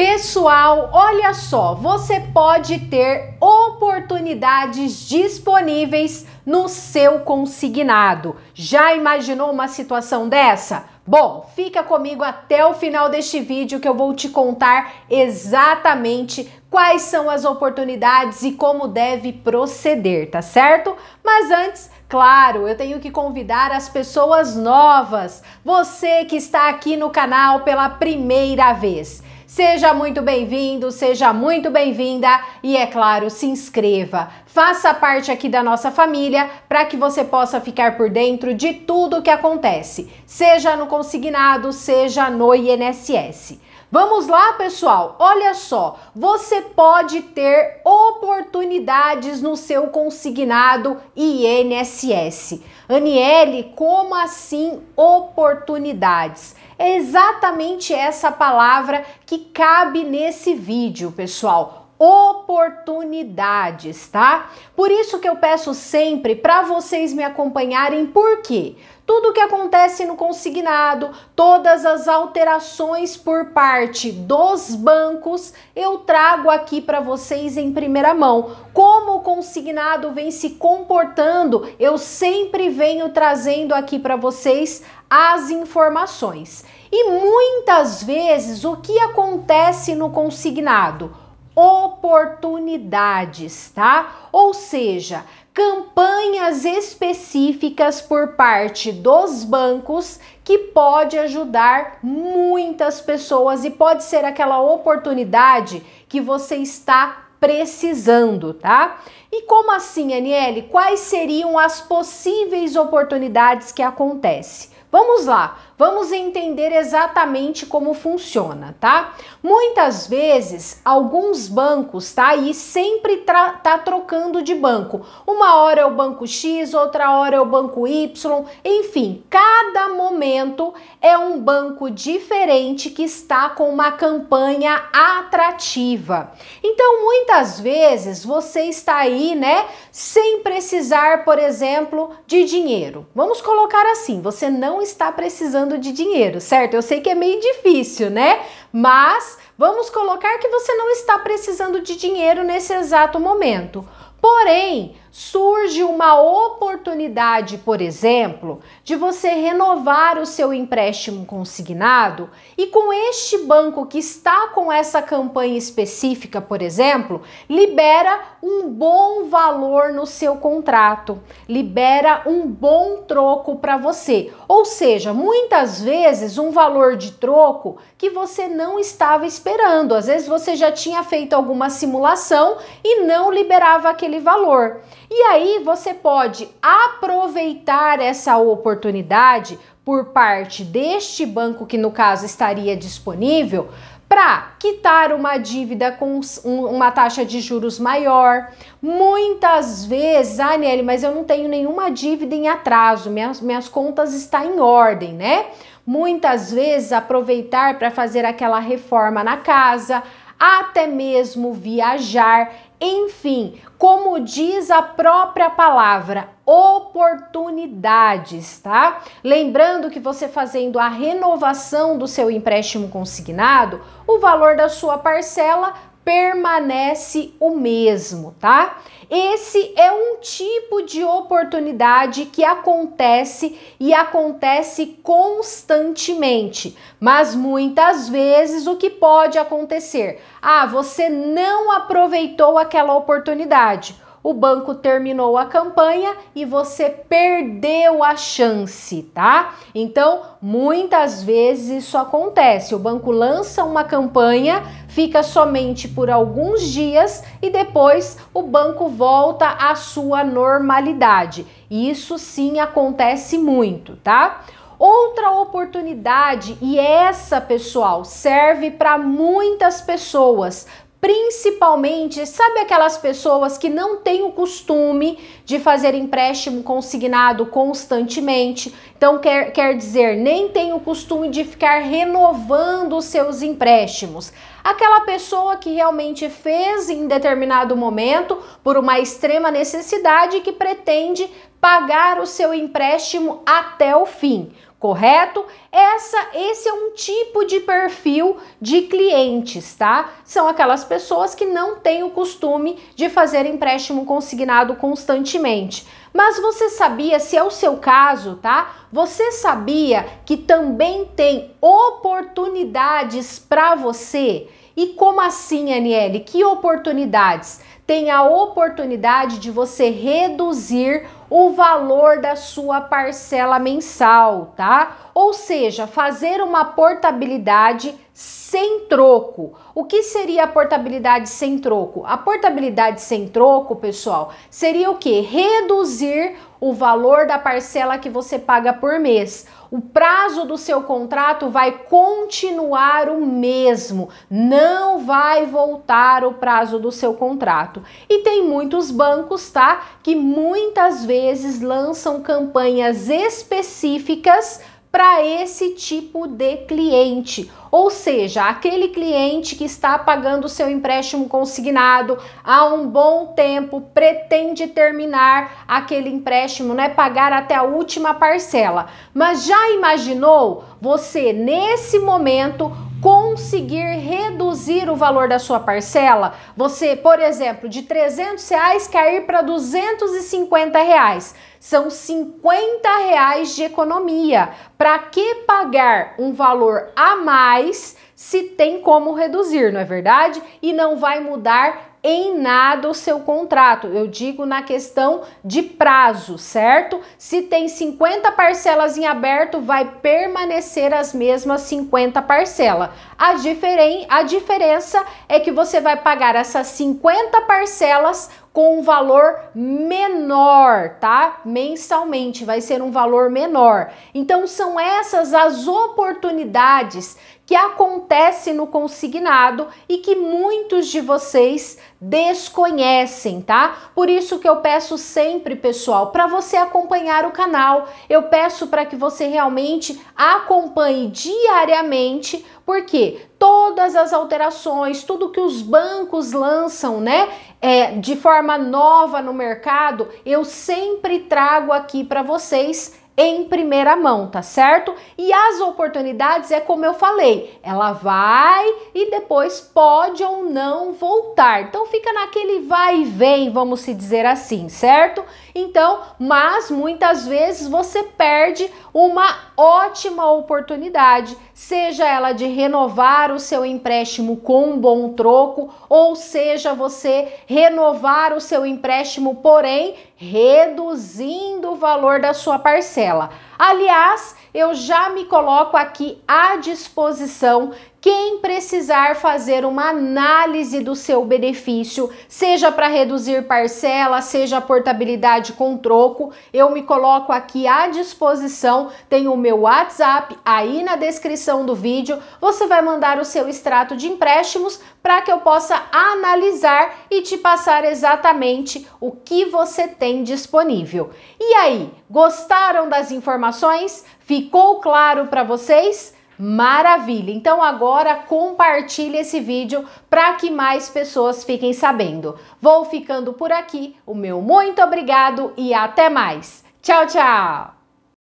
Pessoal, olha só, você pode ter oportunidades disponíveis no seu consignado. Já imaginou uma situação dessa? Bom, fica comigo até o final deste vídeo que eu vou te contar exatamente quais são as oportunidades e como deve proceder, tá certo? Mas antes, claro, eu tenho que convidar as pessoas novas, você que está aqui no canal pela primeira vez. Seja muito bem-vindo, seja muito bem-vinda e, é claro, se inscreva. Faça parte aqui da nossa família para que você possa ficar por dentro de tudo o que acontece, seja no consignado, seja no INSS. Vamos lá, pessoal. Olha só, você pode ter oportunidades no seu consignado INSS. Aniele, como assim oportunidades? É exatamente essa palavra que cabe nesse vídeo, pessoal oportunidades, tá? Por isso que eu peço sempre para vocês me acompanharem, por quê? Tudo que acontece no consignado, todas as alterações por parte dos bancos, eu trago aqui para vocês em primeira mão. Como o consignado vem se comportando, eu sempre venho trazendo aqui para vocês as informações. E muitas vezes o que acontece no consignado? oportunidades, tá? Ou seja, campanhas específicas por parte dos bancos que pode ajudar muitas pessoas e pode ser aquela oportunidade que você está precisando, tá? E como assim, Aniele? Quais seriam as possíveis oportunidades que acontecem? Vamos lá, vamos entender exatamente como funciona, tá? Muitas vezes, alguns bancos, tá? E sempre tá trocando de banco. Uma hora é o banco X, outra hora é o banco Y, enfim, cada momento é um banco diferente que está com uma campanha atrativa. Então, muitas vezes você está aí, né, sem precisar, por exemplo, de dinheiro. Vamos colocar assim, você não está precisando de dinheiro, certo? Eu sei que é meio difícil, né? Mas vamos colocar que você não está precisando de dinheiro nesse exato momento. Porém, surge uma oportunidade, por exemplo, de você renovar o seu empréstimo consignado e com este banco que está com essa campanha específica, por exemplo, libera um bom valor no seu contrato, libera um bom troco para você. Ou seja, muitas vezes um valor de troco que você não estava esperando. Às vezes você já tinha feito alguma simulação e não liberava aquele valor. E aí você pode aproveitar essa oportunidade por parte deste banco, que no caso estaria disponível, para quitar uma dívida com uma taxa de juros maior. Muitas vezes, ah, mas eu não tenho nenhuma dívida em atraso, minhas, minhas contas estão em ordem, né? Muitas vezes aproveitar para fazer aquela reforma na casa, até mesmo viajar, enfim, como diz a própria palavra, oportunidades, tá? Lembrando que você fazendo a renovação do seu empréstimo consignado, o valor da sua parcela permanece o mesmo, tá? Esse é um tipo de oportunidade que acontece e acontece constantemente, mas muitas vezes o que pode acontecer? Ah, você não aproveitou aquela oportunidade. O banco terminou a campanha e você perdeu a chance, tá? Então, muitas vezes isso acontece. O banco lança uma campanha fica somente por alguns dias e depois o banco volta à sua normalidade. Isso sim acontece muito, tá? Outra oportunidade, e essa, pessoal, serve para muitas pessoas, principalmente, sabe aquelas pessoas que não têm o costume de fazer empréstimo consignado constantemente? Então, quer, quer dizer, nem tem o costume de ficar renovando os seus empréstimos. Aquela pessoa que realmente fez em determinado momento por uma extrema necessidade que pretende pagar o seu empréstimo até o fim correto? Essa, esse é um tipo de perfil de clientes, tá? São aquelas pessoas que não têm o costume de fazer empréstimo consignado constantemente. Mas você sabia, se é o seu caso, tá? Você sabia que também tem oportunidades para você? E como assim, Aniele? Que oportunidades? Tem a oportunidade de você reduzir o valor da sua parcela mensal, tá? Ou seja, fazer uma portabilidade sem troco. O que seria a portabilidade sem troco? A portabilidade sem troco, pessoal, seria o que? Reduzir o valor da parcela que você paga por mês. O prazo do seu contrato vai continuar o mesmo, não vai voltar o prazo do seu contrato. E tem muitos bancos, tá, que muitas vezes lançam campanhas específicas para esse tipo de cliente. Ou seja, aquele cliente que está pagando o seu empréstimo consignado há um bom tempo, pretende terminar aquele empréstimo, né, pagar até a última parcela. Mas já imaginou você nesse momento conseguir reduzir o valor da sua parcela, você, por exemplo, de 300 reais cair para 250 reais, são 50 reais de economia. Para que pagar um valor a mais se tem como reduzir, não é verdade? E não vai mudar em nada o seu contrato. Eu digo na questão de prazo, certo? Se tem 50 parcelas em aberto, vai permanecer as mesmas 50 parcelas. A, diferen a diferença é que você vai pagar essas 50 parcelas com um valor menor, tá? Mensalmente vai ser um valor menor. Então são essas as oportunidades que acontece no consignado e que muitos de vocês desconhecem, tá? Por isso que eu peço sempre, pessoal, para você acompanhar o canal, eu peço para que você realmente acompanhe diariamente, porque todas as alterações, tudo que os bancos lançam, né, é, de forma nova no mercado, eu sempre trago aqui para vocês em primeira mão, tá certo? E as oportunidades é como eu falei, ela vai e depois pode ou não voltar. Então fica naquele vai e vem, vamos se dizer assim, certo? Então, mas muitas vezes você perde uma ótima oportunidade, seja ela de renovar o seu empréstimo com um bom troco, ou seja você renovar o seu empréstimo, porém reduzindo o valor da sua parcela. Aliás, eu já me coloco aqui à disposição quem precisar fazer uma análise do seu benefício, seja para reduzir parcela, seja portabilidade com troco, eu me coloco aqui à disposição. Tem o meu WhatsApp aí na descrição do vídeo. Você vai mandar o seu extrato de empréstimos para que eu possa analisar e te passar exatamente o que você tem disponível. E aí, gostaram das informações? Ficou claro para vocês? Maravilha! Então agora compartilhe esse vídeo para que mais pessoas fiquem sabendo. Vou ficando por aqui, o meu muito obrigado e até mais! Tchau, tchau!